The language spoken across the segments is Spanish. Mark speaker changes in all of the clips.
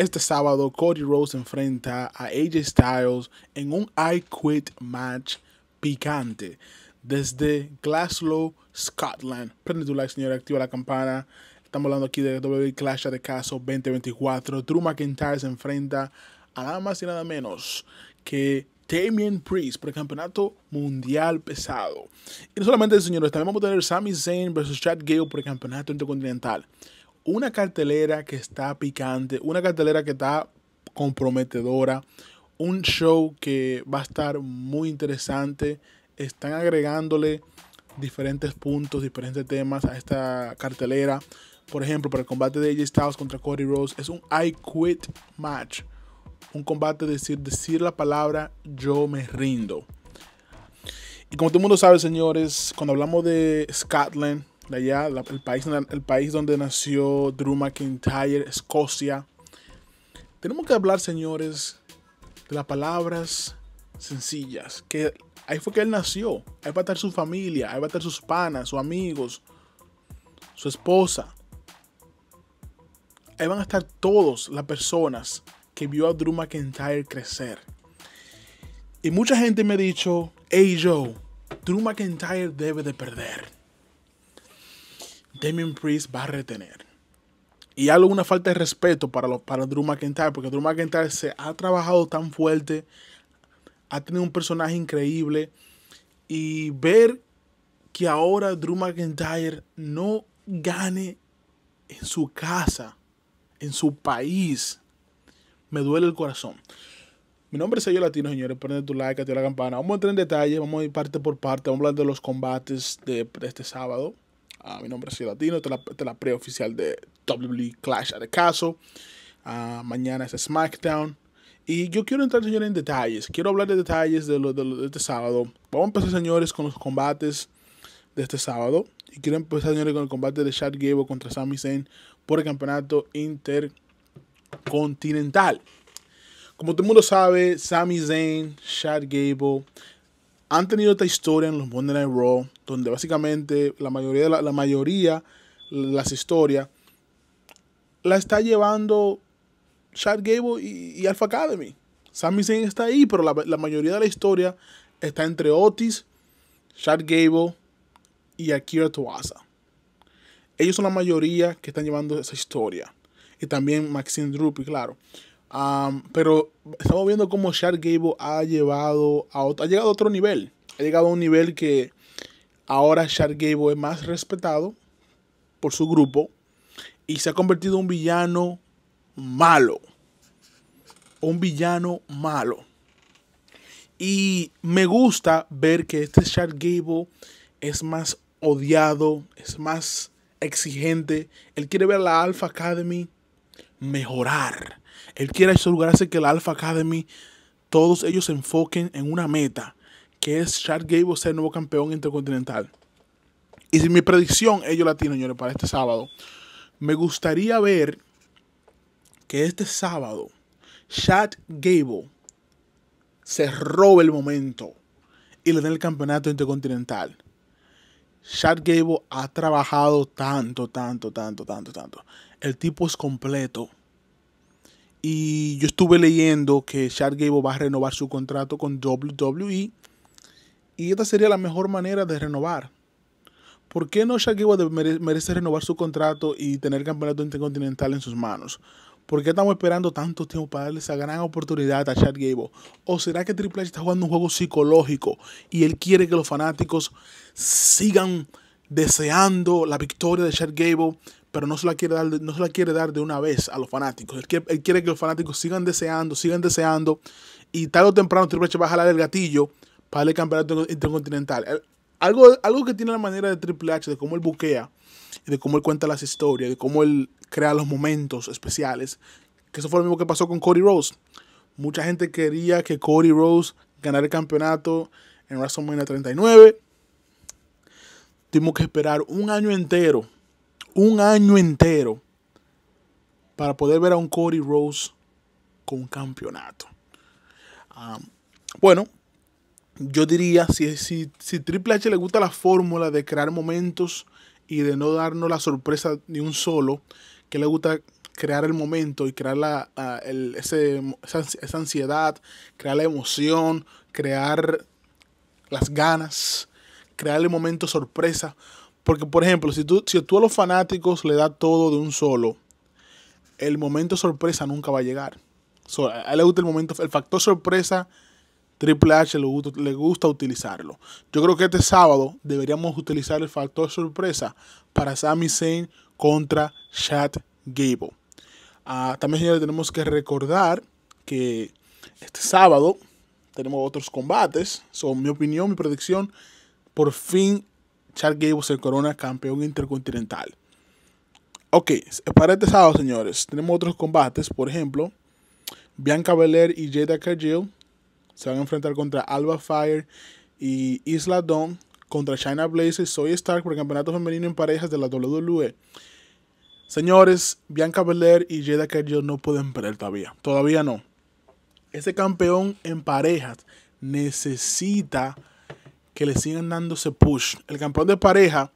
Speaker 1: Este sábado, Cody Rhodes enfrenta a AJ Styles en un I Quit match picante desde Glasgow, Scotland. Prende tu like, señora, activa la campana. Estamos hablando aquí de WWE Clash de Caso 2024. Drew McIntyre se enfrenta a nada más y nada menos que Damien Priest por el campeonato mundial pesado. Y no solamente eso, señores, también vamos a tener Sami Zayn versus Chad Gale por el campeonato intercontinental una cartelera que está picante, una cartelera que está comprometedora, un show que va a estar muy interesante. Están agregándole diferentes puntos, diferentes temas a esta cartelera. Por ejemplo, para el combate de AJ Styles contra Cody Rose es un I quit match. Un combate de decir, decir la palabra yo me rindo. Y como todo el mundo sabe, señores, cuando hablamos de Scotland, de allá, el, país, el país donde nació Drew McIntyre, Escocia. Tenemos que hablar, señores, de las palabras sencillas, que ahí fue que él nació, ahí va a estar su familia, ahí va a estar sus panas, sus amigos, su esposa. Ahí van a estar todas las personas que vio a Drew McIntyre crecer. Y mucha gente me ha dicho, hey Joe, Drew McIntyre debe de perder. Damien Priest va a retener. Y algo una falta de respeto para, para Drew McIntyre, porque Drew McIntyre se ha trabajado tan fuerte, ha tenido un personaje increíble, y ver que ahora Drew McIntyre no gane en su casa, en su país, me duele el corazón. Mi nombre es Sello Latino, señores. Prende tu like, activa la campana. Vamos a entrar en detalle, vamos a ir parte por parte. Vamos a hablar de los combates de este sábado. Ah, mi nombre es Soy Latino, esta la, preoficial de WWE Clash at the Castle. Ah, mañana es SmackDown. Y yo quiero entrar, señores, en detalles. Quiero hablar de detalles de, de, de este sábado. Vamos a empezar, señores, con los combates de este sábado. Y quiero empezar, señores, con el combate de Chad Gable contra Sami Zayn por el campeonato intercontinental. Como todo el mundo sabe, Sami Zayn, Chad Gable han tenido esta historia en los Monday Night Raw, donde básicamente la mayoría, de la mayoría las historias la está llevando Chad Gable y, Alpha Academy. Sami Zayn está ahí, pero la, mayoría de la historia está entre Otis, Chad Gable y Akira Tuasa. Ellos son la mayoría que están llevando esa historia. Y también Maxine Drupi, claro pero estamos viendo cómo Shark Gable ha llevado a ha llegado a otro nivel. Ha llegado a un nivel que ahora Shark Gable es más respetado por su grupo y se ha convertido en un villano malo. Un villano malo. Y me gusta ver que este Shark Gable es más odiado, es más exigente. Él quiere ver la Alpha Academy mejorar. Él quiere asegurarse que la Alpha Academy, todos ellos se enfoquen en una meta, que es Chad Gable ser nuevo campeón intercontinental. Y si mi predicción, ellos la tienen, señores, para este sábado. Me gustaría ver que este sábado Chad Gable se robe el momento y le den el campeonato intercontinental Chad Gable ha trabajado tanto, tanto, tanto, tanto, tanto. El tipo es completo. Y yo estuve leyendo que Chad Gable va a renovar su contrato con WWE. Y esta sería la mejor manera de renovar. ¿Por qué no Chad Gable merece renovar su contrato y tener campeonato intercontinental en sus manos? ¿Por qué estamos esperando tanto tiempo para darle esa gran oportunidad a Chad Gable? ¿O será que Triple H está jugando un juego psicológico y él quiere que los fanáticos sigan deseando la victoria de Chad Gable, pero no se la quiere dar, no se la quiere dar de una vez a los fanáticos? Él quiere, que los fanáticos sigan deseando, sigan deseando, y tarde o temprano Triple H va a jalar el gatillo para el campeonato intercontinental. Algo, algo que tiene la manera de Triple H, de cómo él buquea, de cómo él cuenta las historias, de cómo él crea los momentos especiales. Que eso fue lo mismo que pasó con Cody Rose. Mucha gente quería que Cody Rose ganara el campeonato en WrestleMania 39. Tuvimos que esperar un año entero, un año entero, para poder ver a un Cody Rose con un campeonato. bueno, yo diría, si, si, si Triple H le gusta la fórmula de crear momentos y de no darnos la sorpresa de un solo, que le gusta crear el momento y crear la, esa ansiedad, crear la emoción, crear las ganas, crear el momento sorpresa. Porque, por ejemplo, si tú, si tú a los fanáticos le das todo de un solo, el momento sorpresa nunca va a llegar. a él le gusta el momento, el factor sorpresa Triple H le gusta, utilizarlo. Yo creo que este sábado deberíamos utilizar el factor sorpresa para Sami Zayn contra Chad Gable. Ah, también, señores, tenemos que recordar que este sábado tenemos otros combates. Son mi opinión, mi predicción. Por fin, Chad Gable se corona campeón intercontinental. Ok, para este sábado, señores, tenemos otros combates. Por ejemplo, Bianca Belair y Jada Cargill se van a enfrentar contra Alba Fire y Isla Dawn contra China Blazer Soy Stark por el campeonato femenino en parejas de la WWE. Señores, Bianca Belair y Jada Cargill no pueden perder todavía. Todavía no. Ese campeón en parejas necesita que le sigan dándose push. El campeón de pareja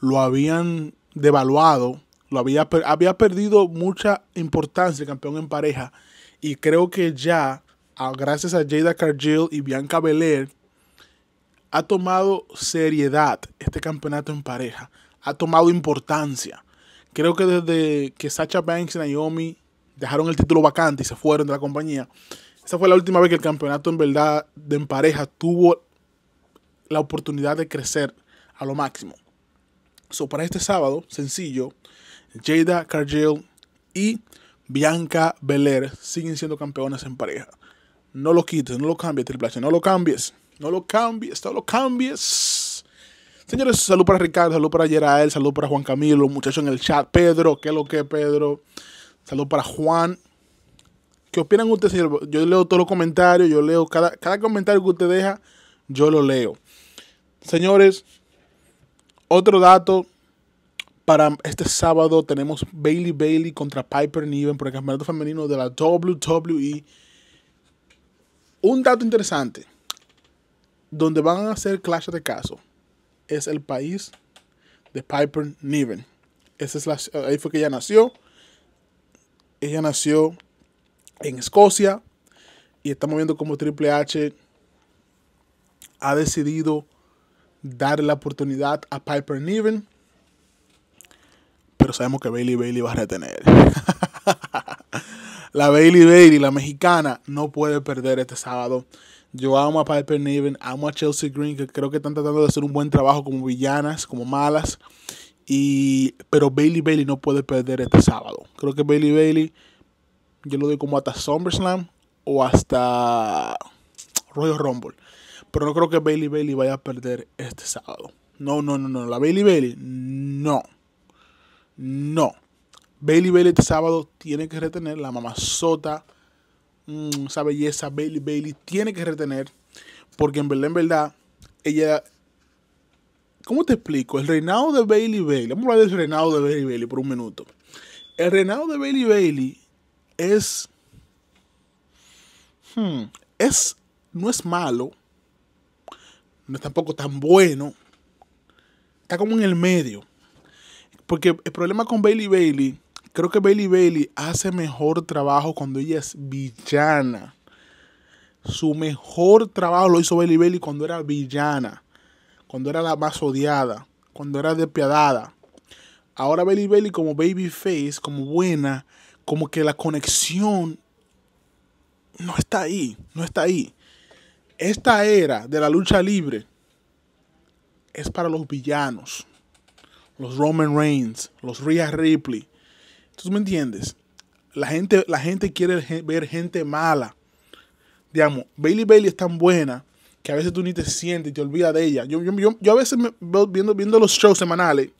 Speaker 1: lo habían devaluado, lo había, había perdido mucha importancia el campeón en pareja. Y creo que ya gracias a Jada Cargill y Bianca Belair, ha tomado seriedad este campeonato en pareja. Ha tomado importancia. Creo que desde que Sacha Banks y Naomi dejaron el título vacante y se fueron de la compañía, esa fue la última vez que el campeonato en verdad de en pareja tuvo la oportunidad de crecer a lo máximo. So, para este sábado, sencillo, Jada Cargill y Bianca Belair siguen siendo campeonas en pareja. No lo quites, no lo cambies, Triple H, no lo cambies. No lo cambies, no lo cambies. Señores, salud para Ricardo, salud para Yerael, salud para Juan Camilo, muchachos en el chat. Pedro, ¿qué es lo que, Pedro? Salud para Juan. ¿Qué opinan ustedes, señor? Yo leo todos los comentarios, yo leo cada, cada comentario que usted deja, yo lo leo. Señores, otro dato para este sábado tenemos Bailey Bailey contra Piper Niven por el campeonato femenino de la WWE un dato interesante, donde van a hacer clash de caso, es el país de Piper Niven. Esa es la, ahí fue que ella nació. Ella nació en Escocia y estamos viendo cómo Triple H ha decidido dar la oportunidad a Piper Niven. Pero sabemos que Bailey Bailey va a retener. La Bailey Bailey, la mexicana, no puede perder este sábado. Yo amo a Piper Niven, amo a Chelsea Green, que creo que están tratando de hacer un buen trabajo como villanas, como malas. Y, pero Bailey Bailey no puede perder este sábado. Creo que Bailey Bailey, yo lo doy como hasta SummerSlam o hasta Royal Rumble. Pero no creo que Bailey Bailey vaya a perder este sábado. No, no, no, no. La Bailey Bailey, no. No. Bailey Bailey este sábado tiene que retener. La mamazota, sota mm, esa belleza, Bailey Bailey tiene que retener. Porque en verdad, en verdad, ella. ¿Cómo te explico? El reinado de Bailey Bailey. Vamos a hablar del reinado de Bailey Bailey por un minuto. El reinado de Bailey Bailey es. Hmm, es. No es malo. No es tampoco tan bueno. Está como en el medio. Porque el problema con Bailey Bailey creo que Bailey Bailey hace mejor trabajo cuando ella es villana. Su mejor trabajo lo hizo Bailey Bailey cuando era villana, cuando era la más odiada, cuando era despiadada. Ahora Bailey Bailey como babyface, como buena, como que la conexión no está ahí, no está ahí. Esta era de la lucha libre es para los villanos, los Roman Reigns, los Rhea Ripley, ¿Tú me entiendes? La gente, la gente quiere ver gente mala. Digamos, Bailey Bailey es tan buena que a veces tú ni te sientes y te olvidas de ella. Yo, a veces me, viendo, viendo los shows semanales,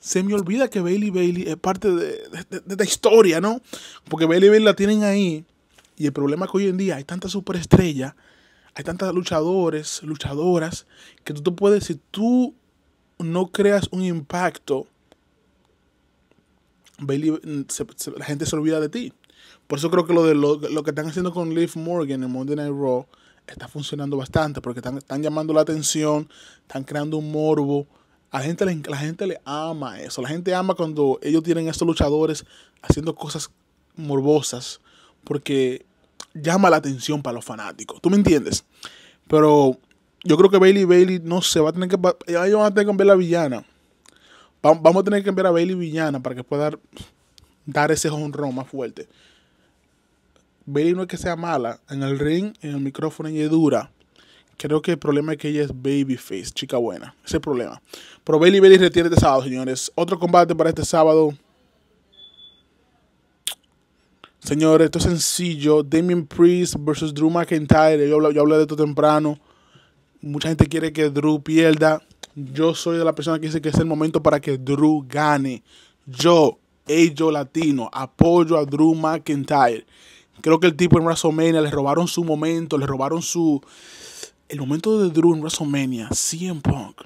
Speaker 1: se me olvida que Bailey Bailey es parte de, esta historia, ¿no? Porque Bailey Bailey la tienen ahí. Y el problema es que hoy en día hay tantas superestrellas, hay tantas luchadores, luchadoras, que tú te puedes, si tú no creas un impacto Bailey, mm, la gente se olvida de ti. Por eso creo que lo, de, lo, que están haciendo con Liv Morgan en Monday Night Raw está funcionando bastante porque están, llamando la atención, están creando un morbo. A la, gente, la gente le ama eso. La gente ama cuando ellos tienen a estos luchadores haciendo cosas morbosas porque llama la atención para los fanáticos. ¿Tú me entiendes? Pero yo creo que Bailey Bailey, no se va a tener que. Ellos van a tener que cambiar la villana vamos a tener que enviar a Bailey villana para que pueda dar, ese honrón más fuerte. Bailey no es que sea mala. En el ring, en el micrófono, ella es dura. Creo que el problema es que ella es babyface, chica buena. Ese es el problema. Pero Bailey Bailey retiene este sábado, señores. Otro combate para este sábado. Señores, esto es sencillo. Damien Priest versus Drew McIntyre. yo hablé de esto temprano. Mucha gente quiere que Drew pierda. Yo soy de la persona que dice que es el momento para que Drew gane. Yo, ello latino, apoyo a Drew McIntyre. Creo que el tipo en WrestleMania le robaron su momento, le robaron su. El momento de Drew en WrestleMania, CM Punk,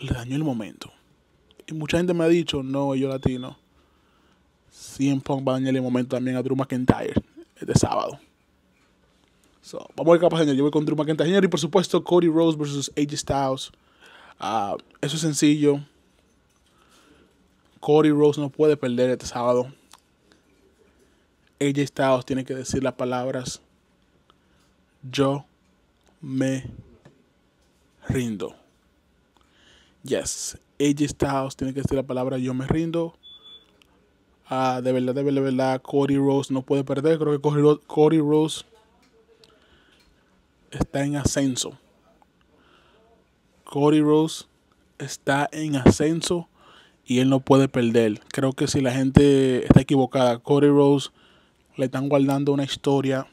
Speaker 1: le dañó el momento. Y mucha gente me ha dicho, no, ello latino. CM Punk va a dañar el momento también a Drew McIntyre este sábado vamos a ver capaz de Yo voy con Drew McIntyre. Y por supuesto, Cody Rose versus AJ Styles. Ah, eso es sencillo. Cody Rose no puede perder este sábado. AJ Styles tiene que decir las palabras. Yo me rindo. Yes. AJ Styles tiene que decir la palabra yo me rindo. Ah, de verdad, de verdad, de verdad. Cody Rose no puede perder. Creo que Cody Rose está en ascenso. Cody Rose está en ascenso y él no puede perder. Creo que si la gente está equivocada, Cody Rose le están guardando una historia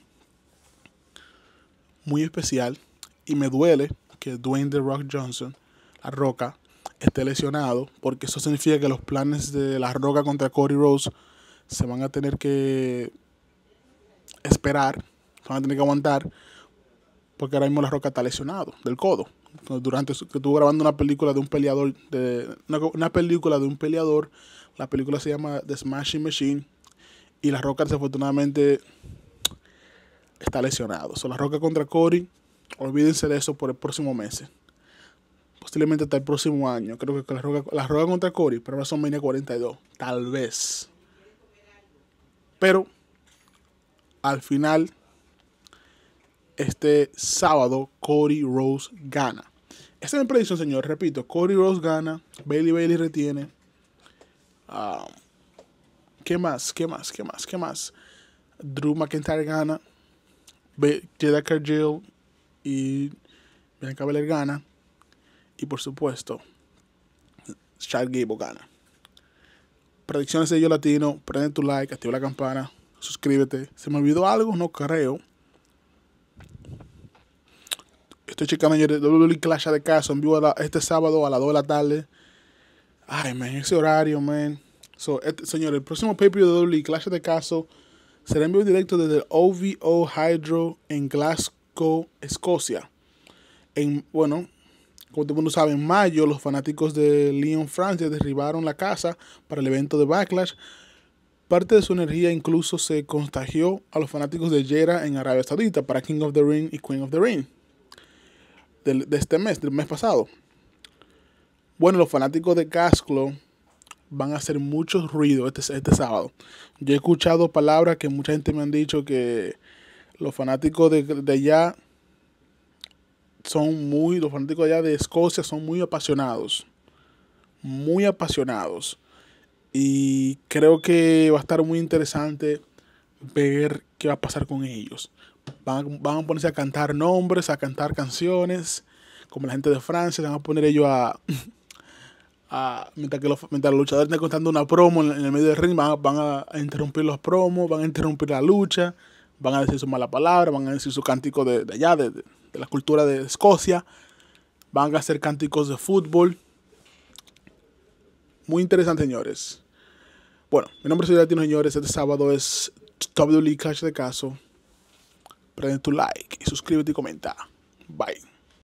Speaker 1: muy especial y me duele que Dwayne The Rock Johnson, La Roca, esté lesionado porque eso significa que los planes de La Roca contra Cody Rose se van a tener que esperar, van a tener que aguantar porque ahora mismo La Roca está lesionado del codo. Durante que estuvo grabando una película de un peleador, de, una, película de un peleador, la película se llama The Smashing Machine, y La Roca desafortunadamente está lesionado. So, la Roca contra Cory, olvídense de eso por el próximo mes. Posiblemente hasta el próximo año. Creo que La Roca, la Roca contra Cory, pero ahora son media 42, tal vez. Pero al final este sábado Cody Rose gana. Esta es mi predicción, señor. Repito, Cody Rose gana, Bailey Bailey retiene. Ah, ¿Qué más? ¿Qué más? ¿Qué más? ¿Qué más? Drew McIntyre gana, Jedi Cargill y Bianca Belair gana. Y por supuesto, Chad Gable gana. Predicciones de Yo Latino, prende tu like, activa la campana, suscríbete. ¿Se me olvidó algo? No creo. Estoy checando Manager de WWE Clash de Caso en vivo este sábado a las 2 de la tarde. Ay, man, ese horario, man. So, este, señor, el próximo pay de WWE Clash de Caso será en vivo directo desde el OVO Hydro en Glasgow, Escocia. En, bueno, como todo el mundo sabe, en mayo los fanáticos de Lyon, Francia derribaron la casa para el evento de Backlash. Parte de su energía incluso se contagió a los fanáticos de Jera en Arabia Saudita para King of the Ring y Queen of the Ring de este mes, del mes pasado. Bueno, los fanáticos de Casclo van a hacer mucho ruido este, este, sábado. Yo he escuchado palabras que mucha gente me han dicho que los fanáticos de, de allá son muy, los fanáticos allá de Escocia son muy apasionados. Muy apasionados. Y creo que va a estar muy interesante ver qué va a pasar con ellos. Van, a ponerse a cantar nombres, a cantar canciones, como la gente de Francia, van a poner ellos a... a mientras, que los, mientras luchadores están contando una promo en, el medio del ring, van, a interrumpir los promos, van a interrumpir la lucha, van a decir su mala palabra, van a decir su cántico de, allá, de, la cultura de Escocia, van a hacer cánticos de fútbol. Muy interesante, señores. Bueno, mi nombre es Latino, señores. Este sábado es WWE Clash de Caso prende tu like y suscríbete y comenta. Bye.